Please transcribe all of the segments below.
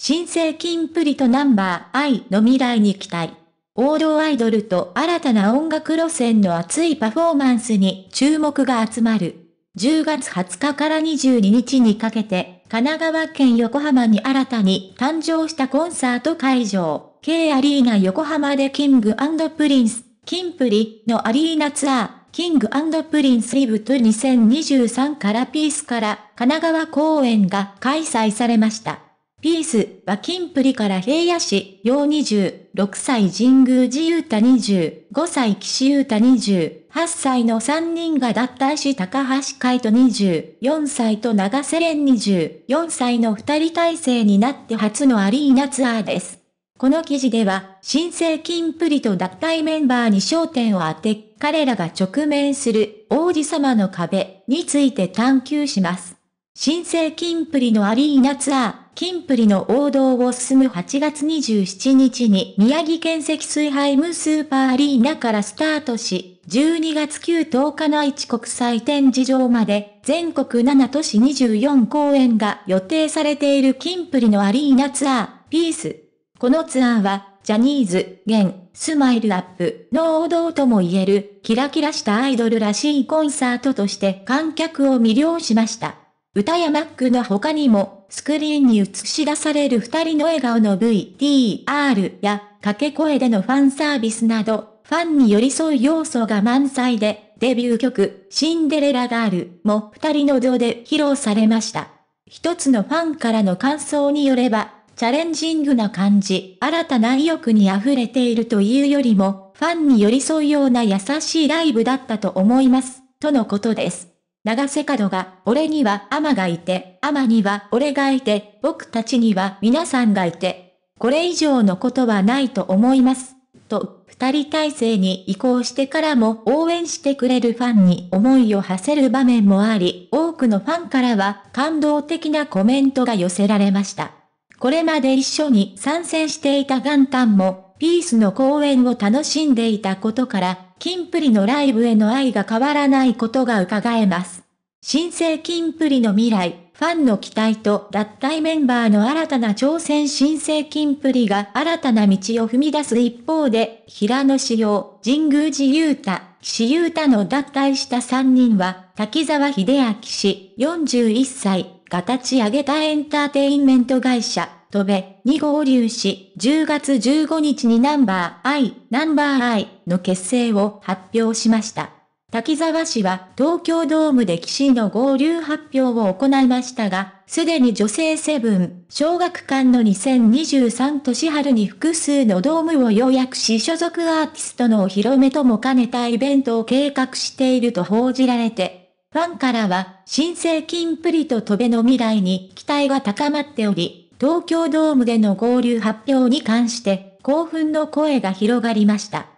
新生金プリとナンバー I の未来に期待。王道アイドルと新たな音楽路線の熱いパフォーマンスに注目が集まる。10月20日から22日にかけて、神奈川県横浜に新たに誕生したコンサート会場、K アリーナ横浜でキングプリンス、キンプリのアリーナツアー、キングプリンスリブト2023からピースから神奈川公演が開催されました。ピースは金プリから平野市、陽26歳神宮寺優太25歳岸優太28歳の3人が脱退し高橋海人24歳と長瀬廉24歳の2人体制になって初のアリーナツアーです。この記事では、新生金プリと脱退メンバーに焦点を当て、彼らが直面する王子様の壁について探求します。新生金プリのアリーナツアー。金プリの王道を進む8月27日に宮城県積水ハイムスーパーアリーナからスタートし、12月9 10日の地国際展示場まで全国7都市24公演が予定されている金プリのアリーナツアー、ピース。このツアーは、ジャニーズ、現、スマイルアップの王道とも言える、キラキラしたアイドルらしいコンサートとして観客を魅了しました。歌やマックの他にも、スクリーンに映し出される二人の笑顔の VTR や、掛け声でのファンサービスなど、ファンに寄り添う要素が満載で、デビュー曲、シンデレラガールも二人の像で披露されました。一つのファンからの感想によれば、チャレンジングな感じ、新たな意欲に溢れているというよりも、ファンに寄り添うような優しいライブだったと思います、とのことです。長瀬角が、俺には天がいて、天には俺がいて、僕たちには皆さんがいて、これ以上のことはないと思います。と、二人体制に移行してからも応援してくれるファンに思いを馳せる場面もあり、多くのファンからは感動的なコメントが寄せられました。これまで一緒に参戦していた元旦も、ピースの公演を楽しんでいたことから、キンプリのライブへの愛が変わらないことが伺えます。新生キンプリの未来、ファンの期待と脱退メンバーの新たな挑戦新生キンプリが新たな道を踏み出す一方で、平野志陽、神宮寺雄太、岸優太の脱退した3人は、滝沢秀明氏、41歳、が立ち上げたエンターテインメント会社、戸部に合流し、10月15日にナンバー I、ナンバー I、の結成を発表しました。滝沢氏は東京ドームで騎士の合流発表を行いましたが、すでに女性セブン、小学館の2023年春に複数のドームを予約し所属アーティストのお披露目とも兼ねたイベントを計画していると報じられて、ファンからは、新生金プリと飛べの未来に期待が高まっており、東京ドームでの合流発表に関して、興奮の声が広がりました。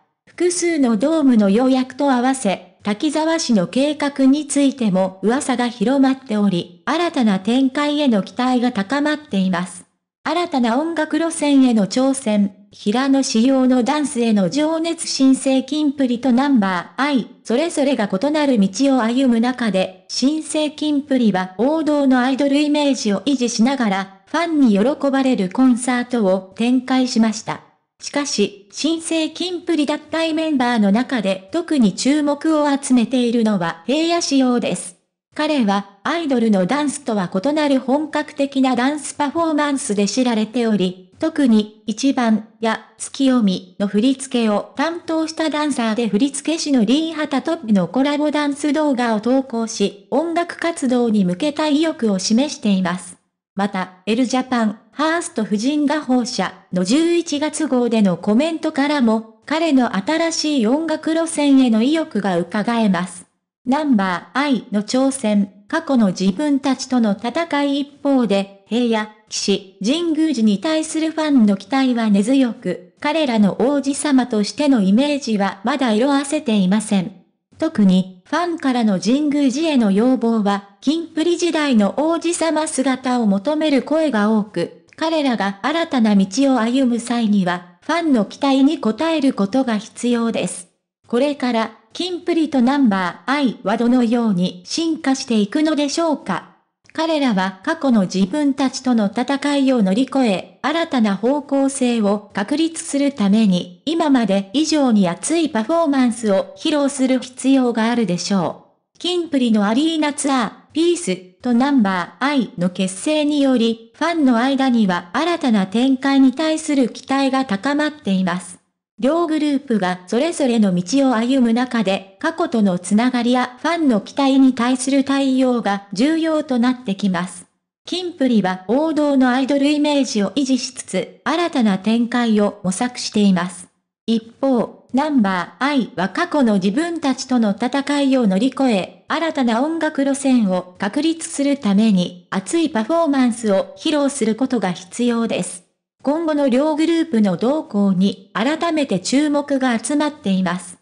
複数のドームの予約と合わせ、滝沢市の計画についても噂が広まっており、新たな展開への期待が高まっています。新たな音楽路線への挑戦、平野仕様のダンスへの情熱新生金プリとナンバー I、それぞれが異なる道を歩む中で、新生金プリは王道のアイドルイメージを維持しながら、ファンに喜ばれるコンサートを展開しました。しかし、新生金プリ脱退メンバーの中で特に注目を集めているのは平野仕様です。彼はアイドルのダンスとは異なる本格的なダンスパフォーマンスで知られており、特に一番や月読みの振り付けを担当したダンサーで振付師のリー・ハタトップのコラボダンス動画を投稿し、音楽活動に向けた意欲を示しています。また、エルジャパン、ハースト夫人が放射の11月号でのコメントからも、彼の新しい音楽路線への意欲が伺えます。ナンバー I の挑戦、過去の自分たちとの戦い一方で、平野、騎士、神宮寺に対するファンの期待は根強く、彼らの王子様としてのイメージはまだ色あせていません。特に、ファンからの神宮寺への要望は、金プリ時代の王子様姿を求める声が多く、彼らが新たな道を歩む際には、ファンの期待に応えることが必要です。これから、金プリとナンバー I はどのように進化していくのでしょうか彼らは過去の自分たちとの戦いを乗り越え、新たな方向性を確立するために、今まで以上に熱いパフォーマンスを披露する必要があるでしょう。金プリのアリーナツアー、ピースとナンバー I の結成により、ファンの間には新たな展開に対する期待が高まっています。両グループがそれぞれの道を歩む中で、過去とのつながりやファンの期待に対する対応が重要となってきます。キンプリは王道のアイドルイメージを維持しつつ、新たな展開を模索しています。一方、ナンバー I は過去の自分たちとの戦いを乗り越え、新たな音楽路線を確立するために熱いパフォーマンスを披露することが必要です。今後の両グループの動向に改めて注目が集まっています。